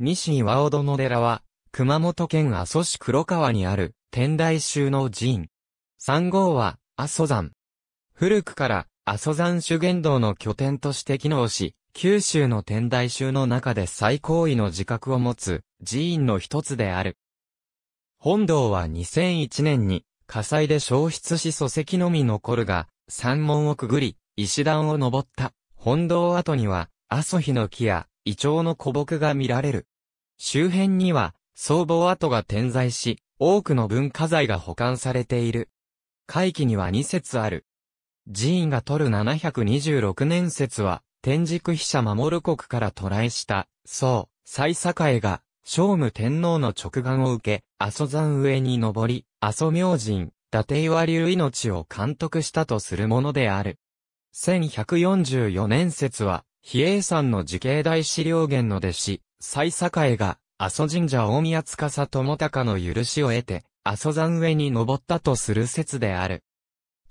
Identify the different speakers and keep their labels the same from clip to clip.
Speaker 1: 西岩尾殿寺は、熊本県阿蘇市黒川にある天台宗の寺院。三号は阿蘇山。古くから阿蘇山修験道の拠点として機能し、九州の天台宗の中で最高位の自覚を持つ寺院の一つである。本堂は2001年に火災で焼失し礎石のみ残るが、山門をくぐり、石段を登った。本堂跡には、阿蘇日の木やイチの古木が見られる。周辺には、僧帽跡が点在し、多くの文化財が保管されている。会期には2節ある。寺院が取る726年説は、天竺飛車守る国から渡来した、そう、最栄が、聖武天皇の直眼を受け、阿蘇山上に登り、阿蘇明神、伊達岩流命を監督したとするものである。1144年説は、比叡山の時系大資料源の弟子、最栄が、阿蘇神社大宮司智隆の許しを得て、阿蘇山上に登ったとする説である。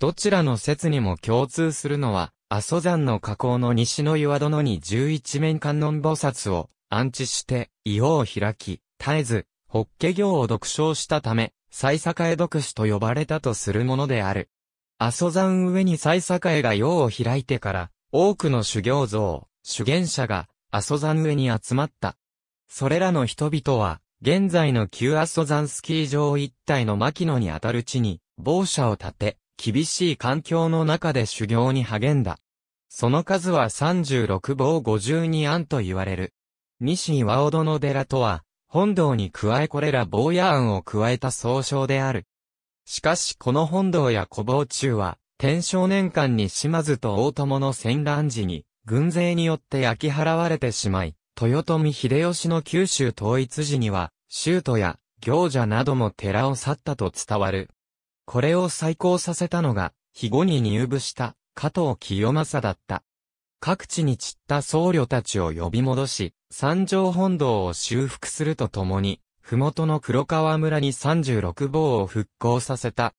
Speaker 1: どちらの説にも共通するのは、阿蘇山の河口の西の岩殿に十一面観音菩薩を安置して、岩を開き、絶えず、法華経を独唱したため、最栄独師と呼ばれたとするものである。阿蘇山上に最栄が用を開いてから、多くの修行像、修験者が、阿蘇山上に集まった。それらの人々は、現在の旧阿蘇山スキー場一帯の牧野にあたる地に、某車を建て、厳しい環境の中で修行に励んだ。その数は36坊52案と言われる。西岩尾戸の寺とは、本堂に加えこれら坊や案を加えた総称である。しかしこの本堂や古坊中は、天正年間に島津と大友の戦乱時に、軍勢によって焼き払われてしまい、豊臣秀吉の九州統一時には、州都や行者なども寺を去ったと伝わる。これを再興させたのが、肥後に入部した加藤清正だった。各地に散った僧侶たちを呼び戻し、三条本堂を修復するとともに、麓の黒川村に36坊を復興させた。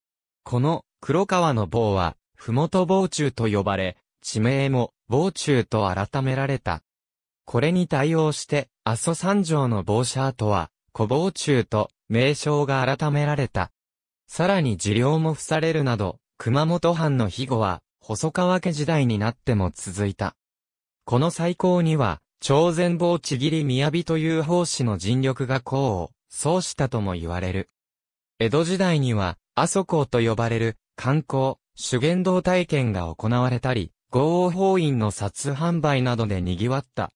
Speaker 1: この黒川の坊は、ふもと防中と呼ばれ、地名も防中と改められた。これに対応して、阿蘇山城の防車跡は、古防中と名称が改められた。さらに治療も付されるなど、熊本藩の庇護は、細川家時代になっても続いた。この最高には、朝鮮防ちぎり宮という奉仕の尽力が功を、そうしたとも言われる。江戸時代には、阿蘇港と呼ばれる、観光、主言道体験が行われたり、合王法院の札販売などで賑わった。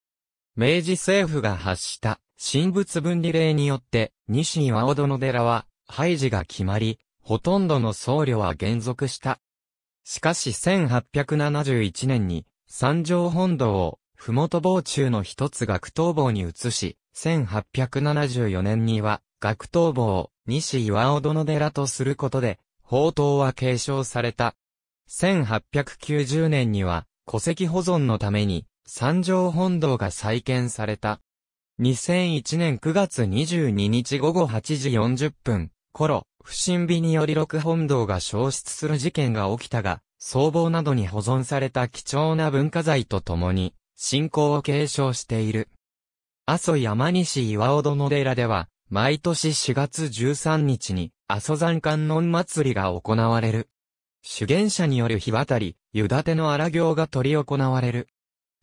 Speaker 1: 明治政府が発した神仏分離令によって、西岩尾殿寺は廃寺が決まり、ほとんどの僧侶は減俗した。しかし1871年に、三条本堂を、ふもと坊中の一つ学徒坊に移し、1874年には、学徒坊を西岩尾殿寺とすることで、宝刀は継承された。1890年には、戸籍保存のために、三条本堂が再建された。2001年9月22日午後8時40分、頃、不審火により六本堂が消失する事件が起きたが、僧帽などに保存された貴重な文化財とともに、信仰を継承している。阿蘇山西岩尾殿寺では、毎年4月13日に、阿蘇山観音祭りが行われる。主言者による日渡り、湯立ての荒行が取り行われる。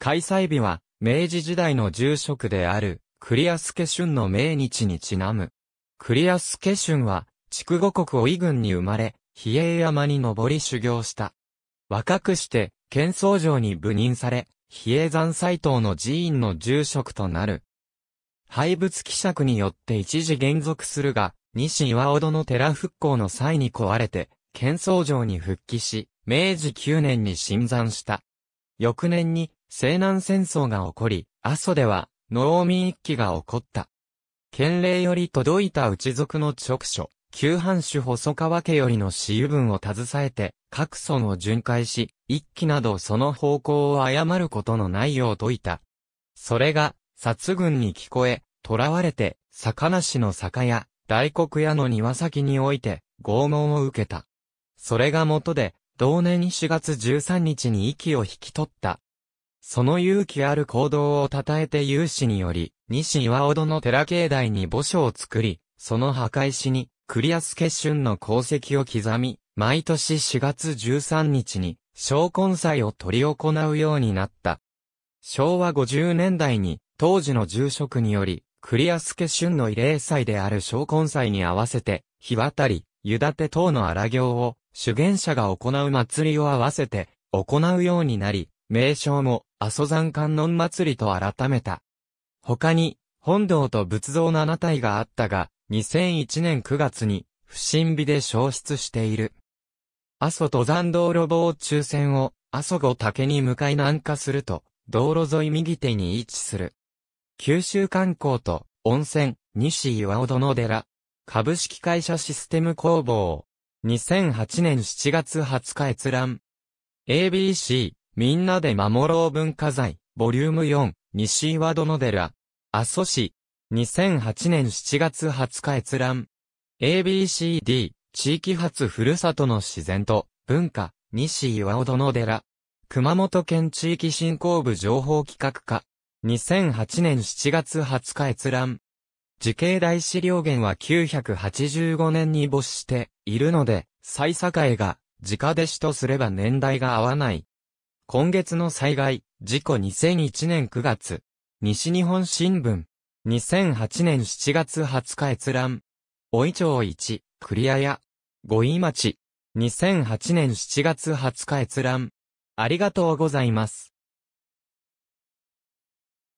Speaker 1: 開催日は、明治時代の住職である、栗安家春の命日にちなむ。栗安家春は、筑後国を伊郡に生まれ、比叡山に登り修行した。若くして、県僧城に赴任され、比叡山斎藤の寺院の住職となる。廃仏希釈によって一時減続するが、西岩尾戸の寺復興の際に壊れて、県総城に復帰し、明治9年に新山した。翌年に、西南戦争が起こり、阿蘇では、農民一揆が起こった。県令より届いた内族の直書、旧藩主細川家よりの私有分を携えて、各村を巡回し、一揆などその方向を誤ることのないよう説いた。それが、殺軍に聞こえ、囚われて、坂梨の坂屋、大黒屋の庭先において、拷問を受けた。それが元で、同年4月13日に息を引き取った。その勇気ある行動を称えて有志により、西岩尾戸の寺境内に墓所を作り、その墓石に、栗安結春の功績を刻み、毎年4月13日に、昇魂祭を取り行うようになった。昭和50年代に、当時の住職により、栗安家春の慰霊祭である昇魂祭に合わせて、日渡り、湯立等の荒行を、主言者が行う祭りを合わせて、行うようになり、名称も、阿蘇山観音祭りと改めた。他に、本堂と仏像七体があったが、2001年9月に、不審火で消失している。阿蘇登山道路防中線を、阿蘇五竹に向かい南下すると、道路沿い右手に位置する。九州観光と温泉、西岩尾殿寺。株式会社システム工房。2008年7月20日閲覧。ABC、みんなで守ろう文化財、ボリューム4、西岩殿寺。阿蘇市。2008年7月20日閲覧。ABCD、地域発ふるさとの自然と文化、西岩尾殿寺。熊本県地域振興部情報企画課。2008年7月20日閲覧。時系大資料源は985年に没しているので、再栄が直弟子とすれば年代が合わない。今月の災害、事故2001年9月。西日本新聞。2008年7月20日閲覧。おいちょう1、クリアや。五井町。2008年7月20日閲覧。ありがとうございます。